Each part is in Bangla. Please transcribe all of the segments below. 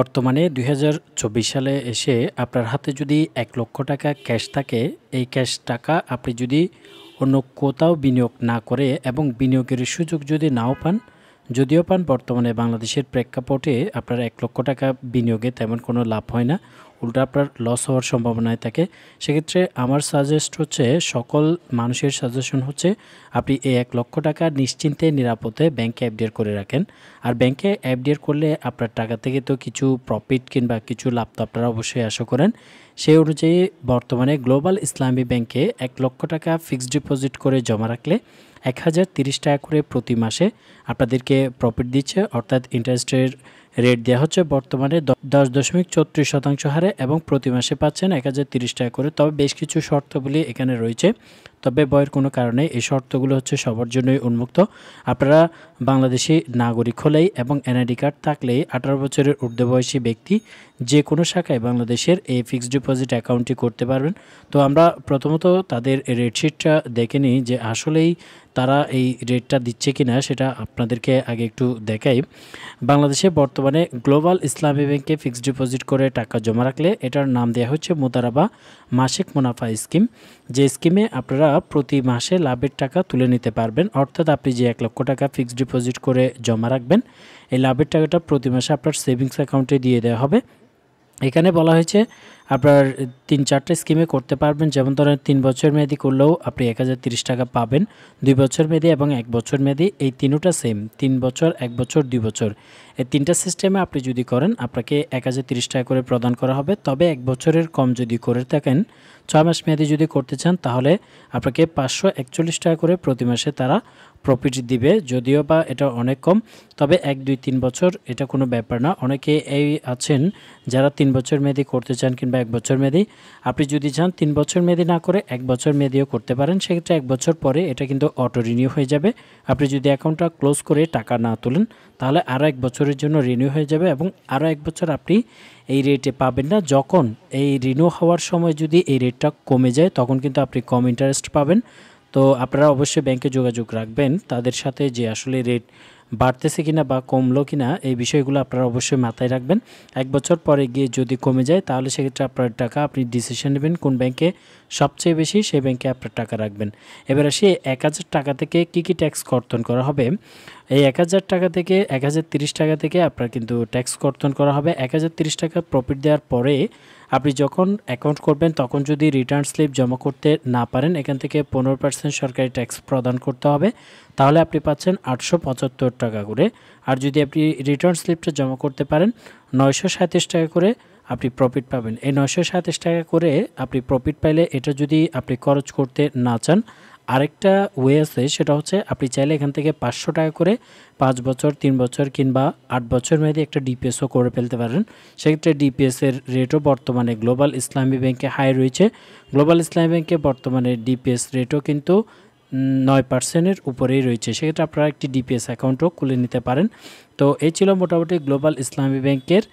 বর্তমানে দুই সালে এসে আপনার হাতে যদি এক লক্ষ টাকা ক্যাশ থাকে এই ক্যাশ টাকা আপনি যদি অন্য কোথাও বিনিয়োগ না করে এবং বিনিয়োগের সুযোগ যদি নাও পান যদিও পান বর্তমানে বাংলাদেশের প্রেক্ষাপটে আপনার এক লক্ষ টাকা বিনিয়োগে তেমন কোনো লাভ হয় না উল্টা আপনার লস হওয়ার সম্ভাবনায় থাকে সেক্ষেত্রে আমার সাজেস্ট হচ্ছে সকল মানুষের সাজেশন হচ্ছে আপনি এই এক লক্ষ টাকা নিশ্চিন্তে নিরাপদে ব্যাংকে অ্যাপডিয়ার করে রাখেন আর ব্যাংকে অ্যাপডিয়ার করলে আপনার টাকা থেকে তো কিছু প্রফিট কিংবা কিছু লাভ তো আপনারা অবশ্যই আশা করেন সেই অনুযায়ী বর্তমানে গ্লোবাল ইসলামী ব্যাংকে এক লক্ষ টাকা ফিক্সড ডিপোজিট করে জমা রাখলে এক হাজার তিরিশ টাকা করে প্রতি মাসে আপনাদেরকে প্রফিট দিচ্ছে অর্থাৎ ইন্টারেস্টের রেট দেওয়া হচ্ছে বর্তমানে দশ দশমিক চৌত্রিশ শতাংশ হারে এবং প্রতি মাসে পাচ্ছেন এক হাজার তিরিশ টাকা করে তবে বেশ কিছু শর্তগুলি এখানে রয়েছে তবে বয়ের কোনো কারণে এই শর্তগুলো হচ্ছে সবার জন্যই উন্মুক্ত আপনারা বাংলাদেশি নাগরিক হলেই এবং এনআইডি কার্ড থাকলেই আঠারো বছরের ঊর্ধ্ববয়সী ব্যক্তি যে কোনো শাখায় বাংলাদেশের এই ফিক্সড ডিপোজিট অ্যাকাউন্টটি করতে পারবেন তো আমরা প্রথমত তাদের রেটশিটটা দেখে নিই যে আসলেই তারা এই রেটটা দিচ্ছে কি না সেটা আপনাদেরকে আগে একটু দেখাই বাংলাদেশে বর্তমানে গ্লোবাল ইসলামী ব্যাংকে ফিক্সড ডিপোজিট করে টাকা জমা রাখলে এটার নাম দেওয়া হচ্ছে মোতারাবা মাসিক মুনাফা স্কিম যে স্কিমে আপনারা প্রতি মাসে লাভের টাকা তুলে নিতে পারবেন অর্থাৎ আপনি যে এক লক্ষ টাকা ফিক্সড ডিপোজিট করে জমা রাখবেন এই লাভের টাকাটা প্রতি মাসে আপনার সেভিংস অ্যাকাউন্টে দিয়ে দেওয়া হবে এখানে বলা হয়েছে আপনার তিন চারটা স্কিমে করতে পারবেন যেমন ধরেন তিন বছর মেয়াদি করলেও আপনি এক হাজার তিরিশ টাকা পাবেন দুই বছর মেয়াদি এবং এক বছর মেয়াদি এই তিনোটা সেম তিন বছর এক বছর দুই বছর এই তিনটা সিস্টেমে আপনি যদি করেন আপনাকে এক হাজার তিরিশ টাকা করে প্রদান করা হবে তবে এক বছরের কম যদি করে থাকেন ছয় মাস মেয়াদি যদি করতে চান তাহলে আপনাকে পাঁচশো একচল্লিশ টাকা করে প্রতি মাসে তারা প্রফিট দিবে যদিও বা এটা অনেক কম তবে এক দুই তিন বছর এটা কোনো ব্যাপার না অনেকে এই আছেন যারা তিন বছর মেয়াদি করতে চান কিংবা কিংবা এক বছর মেয়াদি আপনি যদি চান তিন বছর মেয়াদি না করে এক বছর মেয়াদিও করতে পারেন সেক্ষেত্রে এক বছর পরে এটা কিন্তু অটো রিনিউ হয়ে যাবে আপনি যদি অ্যাকাউন্টটা ক্লোজ করে টাকা না তোলেন তাহলে আরও এক বছরের জন্য রিনিউ হয়ে যাবে এবং আরও এক বছর আপনি এই রেটে পাবেন না যখন এই রিনিউ হওয়ার সময় যদি এই রেটটা কমে যায় তখন কিন্তু আপনি কম ইন্টারেস্ট পাবেন তো আপনারা অবশ্যই ব্যাংকে যোগাযোগ রাখবেন তাদের সাথে যে আসলে রেট বাড়তেছে কিনা বা কমলো কিনা এই বিষয়গুলো আপনারা অবশ্যই মাথায় রাখবেন এক বছর পরে গিয়ে যদি কমে যায় তাহলে সেক্ষেত্রে আপনার টাকা আপনি ডিসিশন নেবেন কোন ব্যাংকে সবচেয়ে বেশি সেই ব্যাংকে আপনার টাকা রাখবেন এবার আসি এক হাজার টাকা থেকে কী কী ট্যাক্স কর্তন করা হবে এই এক টাকা থেকে এক টাকা থেকে আপনার কিন্তু ট্যাক্স কর্তন করা হবে এক টাকা প্রফিট দেওয়ার পরে আপনি যখন অ্যাকাউন্ট করবেন তখন যদি রিটার্ন স্লিপ জমা করতে না পারেন এখান থেকে পনেরো পার্সেন্ট সরকারি ট্যাক্স প্রদান করতে হবে তাহলে আপনি পাচ্ছেন আটশো টাকা করে আর যদি আপনি রিটার্ন স্লিপটা জমা করতে পারেন নয়শো টাকা করে আপনি প্রফিট পাবেন এই নয়শো সাতাশ টাকা করে আপনি প্রফিট পাইলে এটা যদি আপনি খরচ করতে না চান আরেকটা ওয়ে আছে সেটা হচ্ছে আপনি চাইলে এখান থেকে পাঁচশো টাকা করে পাঁচ বছর তিন বছর কিংবা আট বছর মেয়াদি একটা ডিপিএসও করে ফেলতে পারেন সেক্ষেত্রে ডিপিএসের রেটও বর্তমানে গ্লোবাল ইসলামী ব্যাংকে হাই রয়েছে গ্লোবাল ইসলামী ব্যাংকে বর্তমানে ডিপিএস রেটও কিন্তু নয় পার্সেন্টের উপরেই রয়েছে সেক্ষেত্রে আপনারা একটি ডিপিএস অ্যাকাউন্টও খুলে নিতে পারেন তো এই ছিল মোটামুটি গ্লোবাল ইসলামী ব্যাংকের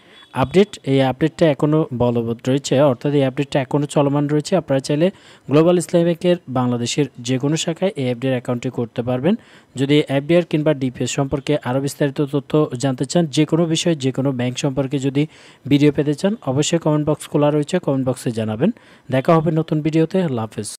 আপডেট এই আপডেটটা এখনও বলবৎ রয়েছে অর্থাৎ এই আপডেটটা এখনও চলমান রয়েছে আপনারা চাইলে গ্লোবাল ইসলামী ব্যাংকের বাংলাদেশের যে কোনো শাখায় এই এফডিআর অ্যাকাউন্টটি করতে পারবেন যদি এফডিআর কিংবা ডিপিএস সম্পর্কে আরও বিস্তারিত তথ্য জানতে চান যে কোনো বিষয়ে যে কোনো ব্যাংক সম্পর্কে যদি ভিডিও পেতে চান অবশ্যই কমেন্ট বক্স খোলা রয়েছে কমেন্ট বক্সে জানাবেন দেখা হবে নতুন ভিডিওতে আল্লাহ হাফেজ